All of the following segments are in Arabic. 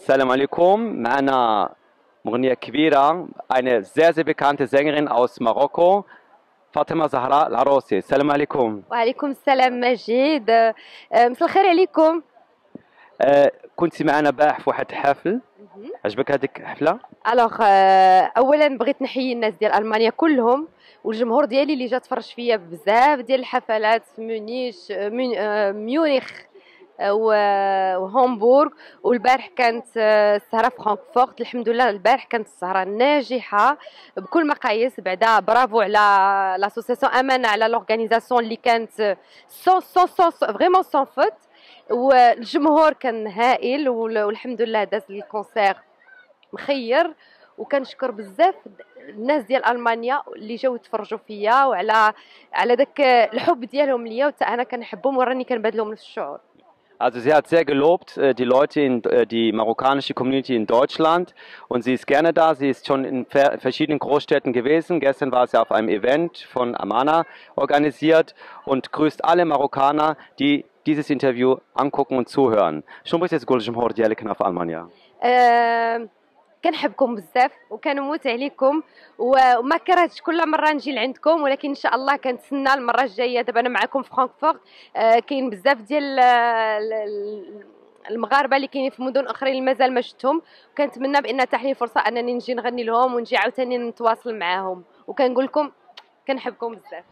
السلام عليكم معنا مغنية كبيرة eine sehr sehr bekannte Sängerin aus Marokko فاطمة زهراء العروسي السلام عليكم وعليكم السلام مجيد مساء الخير عليكم كنت معنا باح في واحد الحفل عجبك هذيك الحفله الوغ اولا بغيت نحيي الناس ديال المانيا كلهم والجمهور ديالي اللي جا تفرج فيا بزاف ديال الحفلات في مونيش آه، ميونخ وهومبورغ والبارح كانت آه، السهره في فرانكفورت الحمد لله البارح كانت السهره ناجحه بكل مقاييس بعدا برافو على لاسوسياسيون امانه على لورغانيزاسيون اللي كانت سون سون سون فريمون سون فوت والجمهور كان هائل والحمد لله داز الكونسير مخير وكنشكر بزاف الناس ديال المانيا اللي جاو يتفرجوا فيا وعلى على داك الحب ديالهم ليا انا كنحبهم وراني كنبادلهم نفس الشعور Also sie hat sehr gelobt, äh, die Leute in äh, die marokkanische Community in Deutschland und sie ist gerne da. Sie ist schon in verschiedenen Großstädten gewesen. Gestern war sie auf einem Event von Amana organisiert und grüßt alle Marokkaner, die dieses Interview angucken und zuhören. شو بغيتي تقول للجمهور ديالك هنا في المانيا؟ كنحبكم بزاف وكنموت عليكم وما كرهتش كل مره نجي لعندكم ولكن ان شاء الله كنتسنى المره الجايه دابا انا معكم في فرانكفورت آه، كاين بزاف ديال آه، المغاربه اللي كاينين في مدن اخرين اللي مازال ما شفتهم وكنتمنى بان تحلي فرصه انني نجي نغني لهم ونجي عاوتاني نتواصل معاهم وكنقول لكم كنحبكم بزاف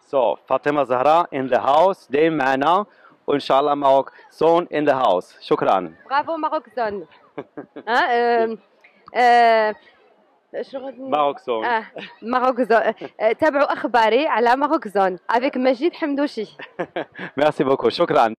سو so, فاطمه زهراء ان ذا هاوس دايما معنا وان شاء الله ماروك زون ان ذا هاوس شكرا برافو ماروك زون ها آه، شغل ماروك اه ماروك زون آه، تابعوا اخباري على ماروك زون افيك مجيد حمدوشي ميرسي بوكو شكرا